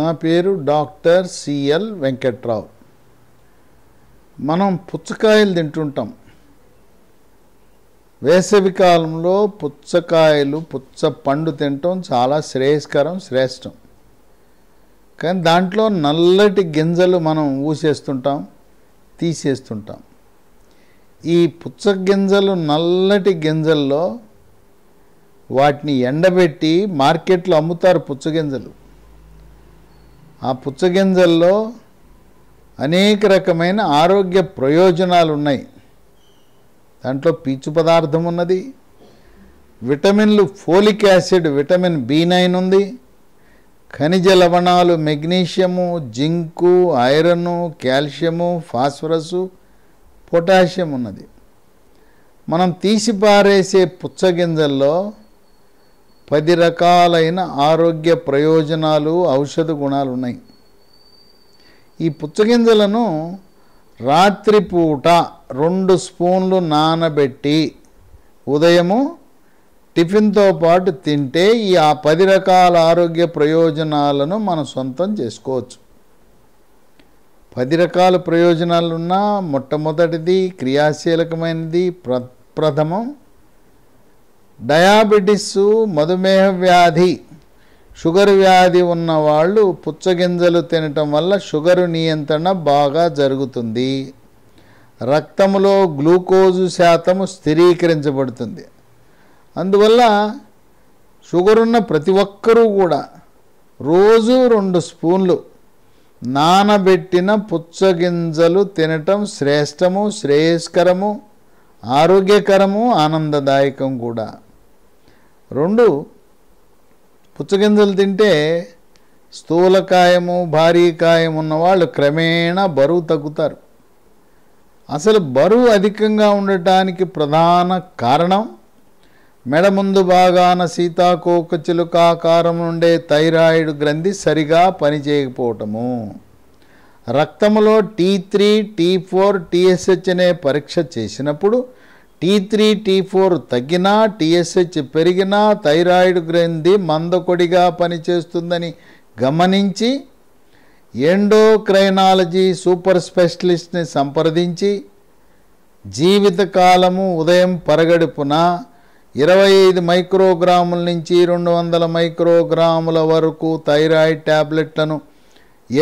నా పేరు doctor CL Venkatrao మనం పుచ్చకాయలు తింటుంటాం వేసవి కాలంలో పుచ్చకాయలు పుచ్చ పండు తినటం చాలా శ్రేయస్కరం శ్రేష్టం కానీ దాంట్లో నల్లటి గింజలు మనం ఊసేస్తుంటాం తీసేస్తుంటాం ఈ పుచ్చ గింజలు నల్లటి గింజల్లో వాటిని ఎండబెట్టి మార్కెట్లో అమ్ముతారు పుచ్చగింజలు ఆ పుచ్చగింజల్లో అనేక రకమైన ఆరోగ్య ప్రయోజనాలు ఉన్నాయి దాంట్లో పీచు పదార్థం ఉన్నది విటమిన్లు folic acid vitamin B nine ఉంది ఖనిజ లవణాలు magnesium zinc iron calcium phosphorus potassium ఉన్నది మనం తీసిపారేసే పుచ్చగింజల్లో పది రకాలైన ఆరోగ్య ప్రయోజనాలు ఔషధ గుణాలు ఉన్నాయి ఈ పుచ్చగింజలను రాత్రిపూట రెండు స్పూన్లు నానబెట్టి ఉదయము టిఫిన్తో పాటు తింటే ఈ ఆ పది రకాల ఆరోగ్య ప్రయోజనాలను మనం సొంతం చేసుకోవచ్చు పది రకాల ప్రయోజనాలున్నా మొట్టమొదటిది క్రియాశీలకమైనది ప్ర ప్రథమం డయాబెటిస్ మధుమేహ వ్యాధి షుగర్ వ్యాధి ఉన్నవాళ్ళు పుచ్చగింజలు తినటం వల్ల షుగరు నియంత్రణ బాగా జరుగుతుంది రక్తంలో గ్లూకోజు శాతము స్థిరీకరించబడుతుంది అందువల్ల షుగర్ ఉన్న ప్రతి ఒక్కరూ కూడా రోజు రెండు స్పూన్లు నానబెట్టిన పుచ్చగింజలు తినటం శ్రేష్టము శ్రేయస్కరము ఆరోగ్యకరము ఆనందదాయకం కూడా రెండు పుచ్చగింజలు తింటే స్థూలకాయము భారీ కాయం ఉన్నవాళ్ళు క్రమేణా బరువు తగ్గుతారు అసలు బరువు అధికంగా ఉండటానికి ప్రధాన కారణం మెడ ముందు భాగాన సీతాకోక చిలుకాకారం ఉండే థైరాయిడ్ గ్రంథి సరిగా పనిచేయకపోవటము రక్తంలో T three T four TSH అనే పరీక్ష చేసినప్పుడు టీ త్రీ టీ ఫోర్ తగ్గినా టీఎస్హెచ్ పెరిగినా థైరాయిడ్ గ్రంథి మందకొడిగా పనిచేస్తుందని గమనించి ఎండోక్రైనాలజీ సూపర్ స్పెషలిస్ట్ని సంప్రదించి జీవితకాలము ఉదయం పరగడుపున ఇరవై ఐదు మైక్రోగ్రాముల నుంచి రెండు వందల మైక్రోగ్రాముల వరకు థైరాయిడ్ ట్యాబ్లెట్లను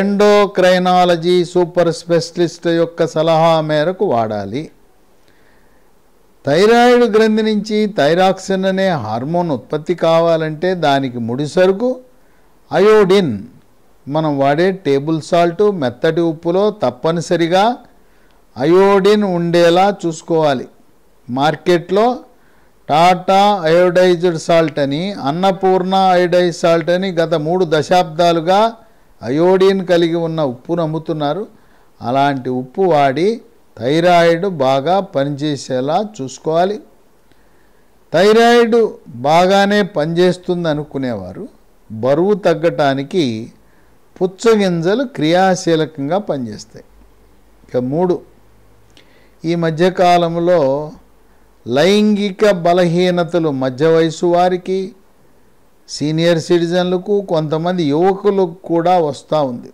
ఎండోక్రైనాలజీ సూపర్ స్పెషలిస్ట్ యొక్క సలహా మేరకు వాడాలి థైరాయిడ్ గ్రంథి నుంచి థైరాక్సిన్ అనే హార్మోన్ ఉత్పత్తి కావాలంటే దానికి ముడి సరుకు అయోడిన్ మనం వాడే టేబుల్ సాల్ట్ మెత్తటి ఉప్పులో తప్పనిసరిగా అయోడిన్ ఉండేలా చూసుకోవాలి మార్కెట్లో టాటా అయోడైజ్డ్ సాల్ట్ అని అన్నపూర్ణ అయోడైజ్ సాల్ట్ అని గత మూడు దశాబ్దాలుగా అయోడిన్ కలిగి ఉన్న ఉప్పును అమ్ముతున్నారు అలాంటి ఉప్పు వాడి థైరాయిడ్ బాగా పనిచేసేలా చూసుకోవాలి థైరాయిడ్ బాగానే పనిచేస్తుంది అనుకునేవారు బరువు తగ్గటానికి పుచ్చగింజలు క్రియాశీలకంగా పనిచేస్తాయి ఇక మూడు ఈ మధ్యకాలంలో లైంగిక బలహీనతలు మధ్య వయసు వారికి సీనియర్ సిటిజన్లకు కొంతమంది యువకులకు కూడా వస్తూ ఉంది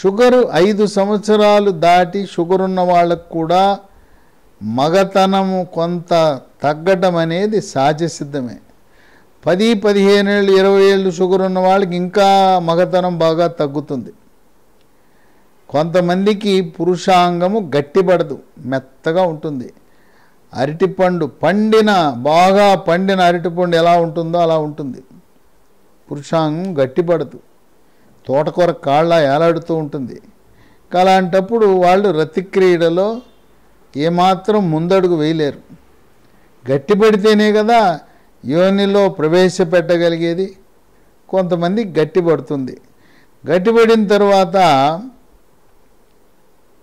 షుగరు ఐదు సంవత్సరాలు దాటి షుగర్ ఉన్న వాళ్ళకు కూడా మగతనము కొంత తగ్గటం అనేది సహజసిద్ధమే పది పదిహేను ఏళ్ళు ఇరవై ఏళ్ళు షుగర్ ఉన్న వాళ్ళకి ఇంకా మగతనం బాగా తగ్గుతుంది కొంతమందికి పురుషాంగము గట్టిపడదు మెత్తగా ఉంటుంది అరటిపండు పండిన బాగా పండిన అరటిపండు ఎలా ఉంటుందో అలా ఉంటుంది పురుషాంగం గట్టిపడదు తోటకూర కాళ్ళ ఏలాడుతూ ఉంటుంది అలాంటప్పుడు వాళ్ళు రతిక్రీడలో ఏమాత్రం ముందడుగు వేయలేరు గట్టిపడితేనే కదా యోనిలో ప్రవేశపెట్టగలిగేది కొంతమంది గట్టిపడుతుంది గట్టిపడిన తర్వాత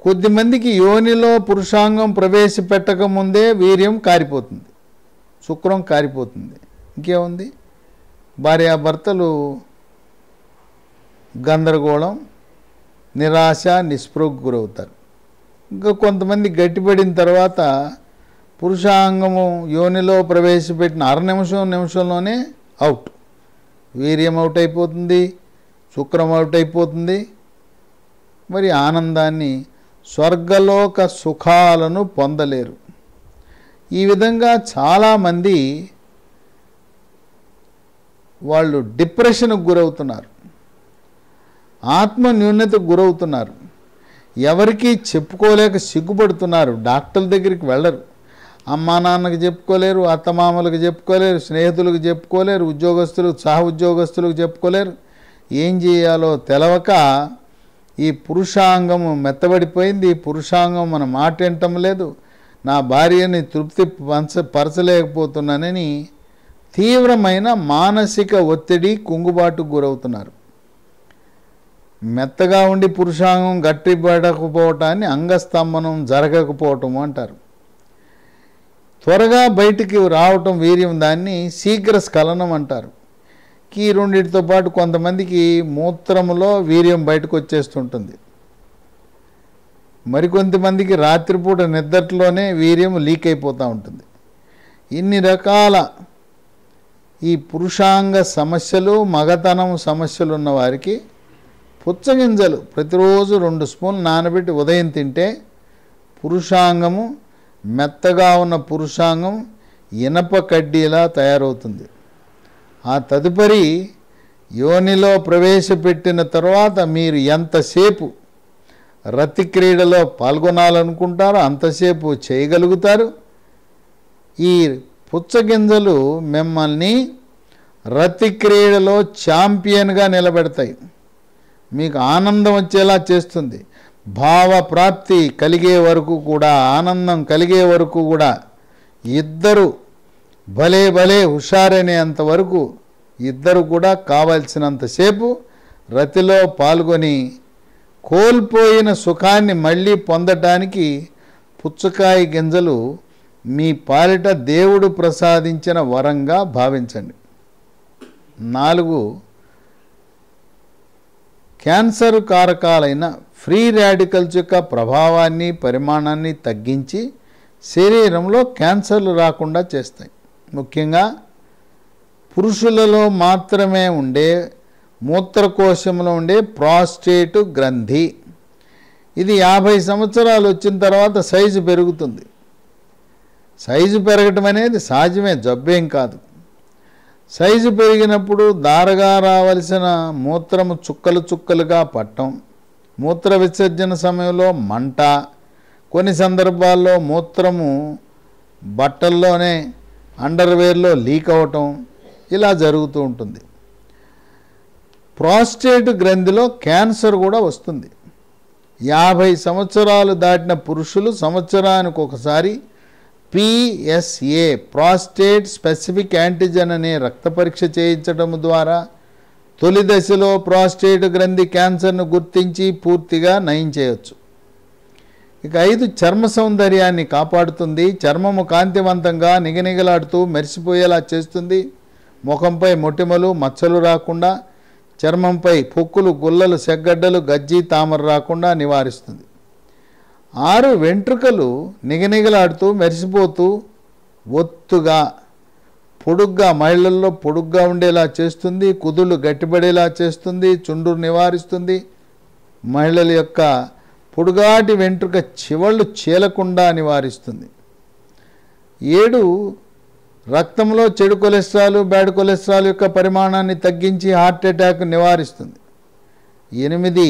కొద్దిమందికి యోనిలో పురుషాంగం ప్రవేశపెట్టకముందే వీర్యం కారిపోతుంది శుక్రం కారిపోతుంది ఇంకేముంది భార్యాభర్తలు గందరగోళం నిరాశ నిస్పృహకు గురవుతారు ఇంకా కొంతమంది గట్టిపడిన తర్వాత పురుషాంగము యోనిలో ప్రవేశపెట్టిన అర నిమిషం నిమిషంలోనే అవుట్ వీర్యం అవుట్ అయిపోతుంది శుక్రం అవుట్ అయిపోతుంది మరి ఆనందాన్ని స్వర్గలోక సుఖాలను పొందలేరు ఈ విధంగా చాలామంది వాళ్ళు డిప్రెషన్కు గురవుతున్నారు ఆత్మ న్యూనతకు గురవుతున్నారు ఎవరికి చెప్పుకోలేక సిగ్గుపడుతున్నారు డాక్టర్ల దగ్గరికి వెళ్ళరు అమ్మా నాన్నకు చెప్పుకోలేరు అత్తమామలకు చెప్పుకోలేరు స్నేహితులకు చెప్పుకోలేరు ఉద్యోగస్తులకు సహ ఉద్యోగస్తులకు చెప్పుకోలేరు ఏం చేయాలో తెలవక ఈ పురుషాంగము మెత్తబడిపోయింది ఈ పురుషాంగం మన మాట వినటం లేదు నా భార్యని తృప్తి పంచ పరచలేకపోతున్నానని తీవ్రమైన మానసిక ఒత్తిడి కుంగుబాటుకు గురవుతున్నారు మెత్తగా ఉండి పురుషాంగం గట్టిపడకపోవటాన్ని అంగస్తంభనం జరగకపోవటము అంటారు త్వరగా బయటికి రావటం వీర్యం దాన్ని శీఘ్ర స్ఖలనం అంటారు ఈ రెండింటితో పాటు కొంతమందికి మూత్రములో వీర్యం బయటకు వచ్చేస్తుంటుంది మరికొంతమందికి రాత్రిపూట నిద్రలోనే వీర్యం లీక్ అయిపోతూ ఉంటుంది ఇన్ని రకాల ఈ పురుషాంగ సమస్యలు మగతనం సమస్యలు ఉన్నవారికి పుచ్చగింజలు ప్రతిరోజు రెండు స్పూన్ నానబెట్టి ఉదయం తింటే పురుషాంగము మెత్తగా ఉన్న పురుషాంగం ఇనప కడ్డీలా తయారవుతుంది ఆ తదుపరి యోనిలో ప్రవేశపెట్టిన తర్వాత మీరు ఎంతసేపు రతి క్రీడలో పాల్గొనాలనుకుంటారో అంతసేపు చేయగలుగుతారు ఈ పుచ్చగింజలు మిమ్మల్ని రతి క్రీడలో ఛాంపియన్గా నిలబెడతాయి మీకు ఆనందం వచ్చేలా చేస్తుంది భావ ప్రాప్తి కలిగే వరకు కూడా ఆనందం కలిగే వరకు కూడా ఇద్దరు భలే భలే అంతవరకు ఇద్దరు కూడా కావలసినంతసేపు రతిలో పాల్గొని కోల్పోయిన సుఖాన్ని మళ్ళీ పొందటానికి పుచ్చకాయ గింజలు మీ పాలిట దేవుడు ప్రసాదించిన వరంగా భావించండి నాలుగు క్యాన్సర్ కారకాలైన ఫ్రీ రాడికల్స్ యొక్క ప్రభావాన్ని పరిమాణాన్ని తగ్గించి శరీరంలో క్యాన్సర్లు రాకుండా చేస్తాయి ముఖ్యంగా పురుషులలో మాత్రమే ఉండే మూత్రకోశంలో ఉండే ప్రాస్టేట్ గ్రంథి ఇది యాభై సంవత్సరాలు వచ్చిన తర్వాత సైజు పెరుగుతుంది సైజు పెరగటం అనేది సహజమే జబ్బేం కాదు సైజు పెరిగినప్పుడు దారగా రావలసిన మూత్రము చుక్కలు చుక్కలుగా పట్టం మూత్ర విసర్జన సమయంలో మంట కొన్ని సందర్భాల్లో మూత్రము బట్టల్లోనే అండర్వేర్లో లీక్ అవటం ఇలా జరుగుతూ ఉంటుంది ప్రాస్టేట్ గ్రంథిలో క్యాన్సర్ కూడా వస్తుంది యాభై సంవత్సరాలు దాటిన పురుషులు సంవత్సరానికి ఒకసారి పిఎస్ఏ ప్రాస్టేట్ స్పెసిఫిక్ యాంటీజెన్ అనే రక్త పరీక్ష చేయించడం ద్వారా తొలి దశలో ప్రాస్టేట్ గ్రంథి క్యాన్సర్ను గుర్తించి పూర్తిగా నయం చేయవచ్చు ఇక ఐదు చర్మ సౌందర్యాన్ని కాపాడుతుంది చర్మము కాంతివంతంగా నిగనిగలాడుతూ మెరిసిపోయేలా చేస్తుంది ముఖంపై మొటిమలు మచ్చలు రాకుండా చర్మంపై పొక్కులు గుల్లలు సెగ్గడ్డలు గజ్జి తామర రాకుండా నివారిస్తుంది ఆరు వెంట్రుకలు నిగనిగలాడుతూ మెరిసిపోతూ ఒత్తుగా పొడుగ్గా మహిళల్లో పొడుగ్గా ఉండేలా చేస్తుంది కుదులు గట్టిపడేలా చేస్తుంది చుండు నివారిస్తుంది మహిళల యొక్క పొడుగాటి వెంట్రుక చివళ్ళు చీలకుండా నివారిస్తుంది ఏడు రక్తంలో చెడు కొలెస్ట్రాల్ బ్యాడ్ కొలెస్ట్రాల్ యొక్క పరిమాణాన్ని తగ్గించి హార్ట్ అటాక్ నివారిస్తుంది ఎనిమిది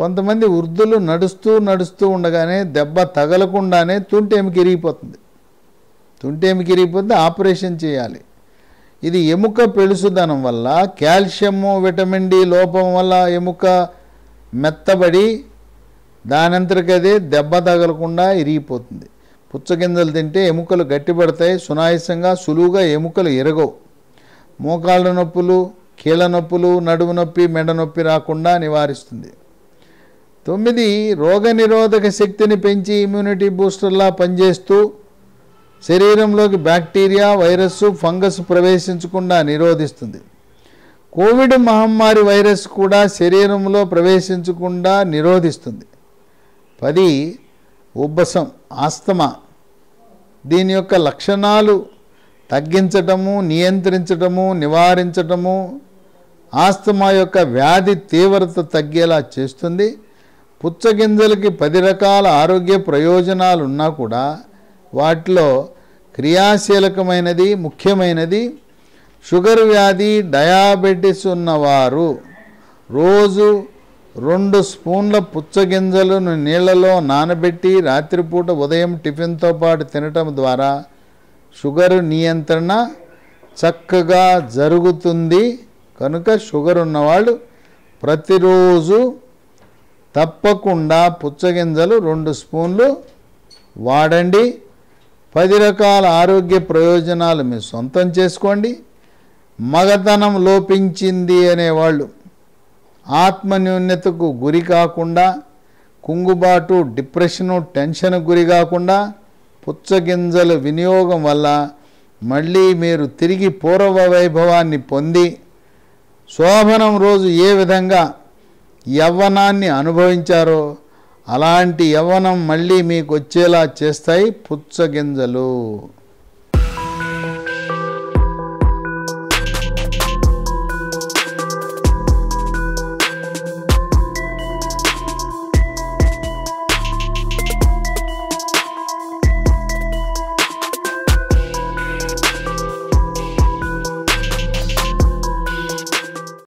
కొంతమంది వృద్ధులు నడుస్తూ నడుస్తూ ఉండగానే దెబ్బ తగలకుండానే తుంటేమి కిరిగిపోతుంది తుంటేమి కిరిగిపోతే ఆపరేషన్ చేయాలి ఇది ఎముక పెలుసుదనం వల్ల కాల్షియము విటమిన్ డి లోపం వల్ల ఎముక మెత్తబడి దానంతరికదే దెబ్బ తగలకుండా ఇరిగిపోతుంది పుచ్చగింజలు తింటే ఎముకలు గట్టిపడతాయి సునాయసంగా సులువుగా ఎముకలు ఎరగవు మోకాళ్ళ నొప్పులు కీళ్ళ నొప్పులు నడుము నొప్పి మెడ నొప్పి రాకుండా నివారిస్తుంది తొమ్మిది రోగనిరోధక శక్తిని పెంచి ఇమ్యూనిటీ బూస్టర్లా పనిచేస్తూ శరీరంలోకి బ్యాక్టీరియా వైరస్ ఫంగస్ ప్రవేశించకుండా నిరోధిస్తుంది కోవిడ్ మహమ్మారి వైరస్ కూడా శరీరంలో ప్రవేశించకుండా నిరోధిస్తుంది పది ఉబ్బసం ఆస్తమా దీని యొక్క లక్షణాలు తగ్గించటము నియంత్రించటము నివారించటము ఆస్తమా యొక్క వ్యాధి తీవ్రత తగ్గేలా చేస్తుంది పుచ్చగింజలకి పది రకాల ఆరోగ్య ప్రయోజనాలు ఉన్నా కూడా వాటిలో క్రియాశీలకమైనది ముఖ్యమైనది షుగర్ వ్యాధి డయాబెటిస్ ఉన్నవారు రోజు రెండు స్పూన్ల పుచ్చగింజలను నీళ్లలో నానబెట్టి రాత్రిపూట ఉదయం టిఫిన్తో పాటు తినటం ద్వారా షుగర్ నియంత్రణ చక్కగా జరుగుతుంది కనుక షుగర్ ఉన్నవాళ్ళు ప్రతిరోజు తప్పకుండా పుచ్చగింజలు రెండు స్పూన్లు వాడండి పది రకాల ఆరోగ్య ప్రయోజనాలు మీరు సొంతం చేసుకోండి మగతనం లోపించింది అనేవాళ్ళు ఆత్మన్యూన్యతకు గురి కాకుండా కుంగుబాటు డిప్రెషను టెన్షన్ గురి కాకుండా పుచ్చగింజల వినియోగం వల్ల మళ్ళీ మీరు తిరిగి పూర్వ వైభవాన్ని పొంది శోభనం రోజు ఏ విధంగా యవ్వనాన్ని అనుభవించారో అలాంటి యవ్వనం మళ్ళీ మీకు వచ్చేలా చేస్తాయి పుచ్చగింజలు